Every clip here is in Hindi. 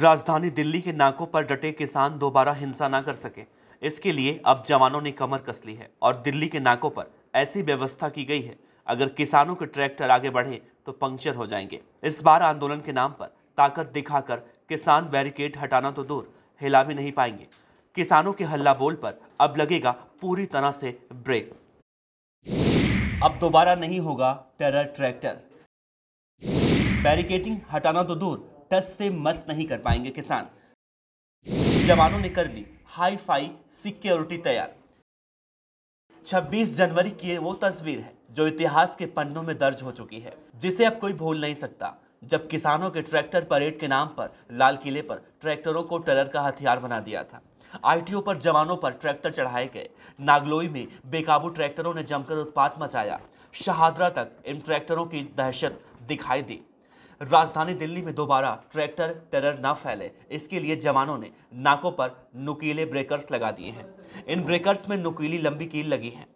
राजधानी दिल्ली के नाकों पर डटे किसान दोबारा हिंसा ना कर सके इसके लिए अब जवानों ने कमर कस ली है और दिल्ली के नाकों पर ऐसी व्यवस्था की गई है अगर किसानों के ट्रैक्टर आगे बढ़े तो पंक्चर हो जाएंगे इस बार आंदोलन के नाम पर ताकत दिखाकर किसान बैरिकेड हटाना तो दूर हिला भी नहीं पाएंगे किसानों के हल्ला बोल पर अब लगेगा पूरी तरह से ब्रेक अब दोबारा नहीं होगा टेरर ट्रैक्टर बैरिकेटिंग हटाना तो दूर टस से मस नहीं कर पाएंगे किसान जवानों ने कर ली हाई फाई सिक्योरिटी तैयार 26 जनवरी की वो तस्वीर है जो इतिहास के पन्नों में दर्ज हो चुकी है जिसे अब कोई भूल नहीं सकता जब किसानों के ट्रैक्टर परेड के नाम पर लाल किले पर ट्रैक्टरों को टेरर का हथियार बना दिया था आईटीओ पर जवानों पर ट्रैक्टर चढ़ाए गए नागलोई में बेकाबू ट्रैक्टरों ने जमकर उत्पात मचाया शहादरा तक इन ट्रैक्टरों की दहशत दिखाई दी राजधानी दिल्ली में दोबारा ट्रैक्टर टेरर न फैले इसके लिए जवानों ने नाकों पर नुकीले ब्रेकर्स लगा दिए हैं इन ब्रेकर्स में नुकीली लंबी कील लगी है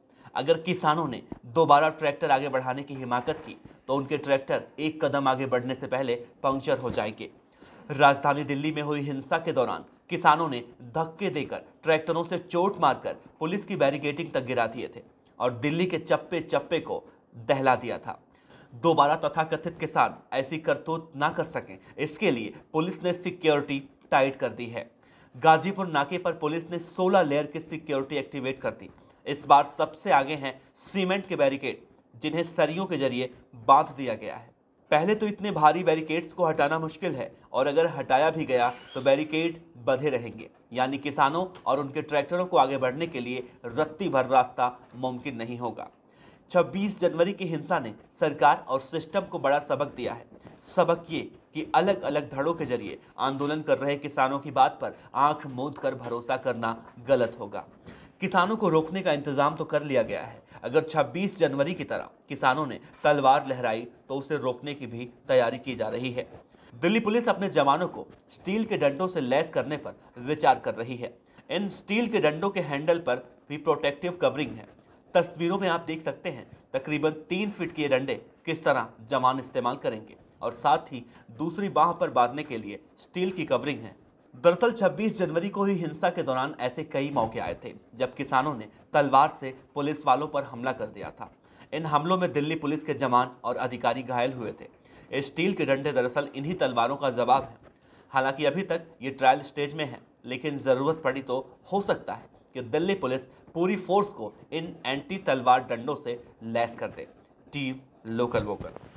अगर किसानों ने दोबारा ट्रैक्टर आगे बढ़ाने की हिमाकत की तो उनके ट्रैक्टर एक कदम आगे बढ़ने से पहले पंक्चर हो जाएंगे राजधानी दिल्ली में हुई हिंसा के दौरान किसानों ने धक्के देकर ट्रैक्टरों से चोट मारकर पुलिस की बैरिकेडिंग तक गिरा दिए थे और दिल्ली के चप्पे चप्पे को दहला दिया था दोबारा तथाकथित किसान ऐसी करतूत ना कर सकें इसके लिए पुलिस ने सिक्योरिटी टाइट कर दी है गाजीपुर नाके पर पुलिस ने 16 लेयर की सिक्योरिटी एक्टिवेट कर दी इस बार सबसे आगे हैं सीमेंट के बैरिकेड जिन्हें सरियों के जरिए बांध दिया गया है पहले तो इतने भारी बैरिकेड्स को हटाना मुश्किल है और अगर हटाया भी गया तो बैरिकेड बधे रहेंगे यानी किसानों और उनके ट्रैक्टरों को आगे बढ़ने के लिए रत्ती भर रास्ता मुमकिन नहीं होगा 26 जनवरी की हिंसा ने सरकार और सिस्टम को बड़ा सबक दिया है सबक ये कि अलग अलग धड़ों के जरिए आंदोलन कर रहे किसानों की बात पर आंख मूंद कर भरोसा करना गलत होगा किसानों को रोकने का इंतजाम तो कर लिया गया है अगर 26 जनवरी की तरह किसानों ने तलवार लहराई तो उसे रोकने की भी तैयारी की जा रही है दिल्ली पुलिस अपने जवानों को स्टील के डंडों से लैस करने पर विचार कर रही है इन स्टील के डंडों के हैंडल पर भी प्रोटेक्टिव कवरिंग है तस्वीरों में आप देख सकते हैं तकरीबन तीन फीट के डंडे किस तरह जवान इस्तेमाल करेंगे और साथ ही दूसरी बाह पर बांधने के लिए स्टील की कवरिंग है दरअसल 26 जनवरी को ही हिंसा के दौरान ऐसे कई मौके आए थे जब किसानों ने तलवार से पुलिस वालों पर हमला कर दिया था इन हमलों में दिल्ली पुलिस के जवान और अधिकारी घायल हुए थे स्टील के डंडे दरअसल इन्हीं तलवारों का जवाब है हालांकि अभी तक ये ट्रायल स्टेज में है लेकिन ज़रूरत पड़ी तो हो सकता है कि दिल्ली पुलिस पूरी फोर्स को इन एंटी तलवार डंडों से लैस कर दे टीम लोकल वोकल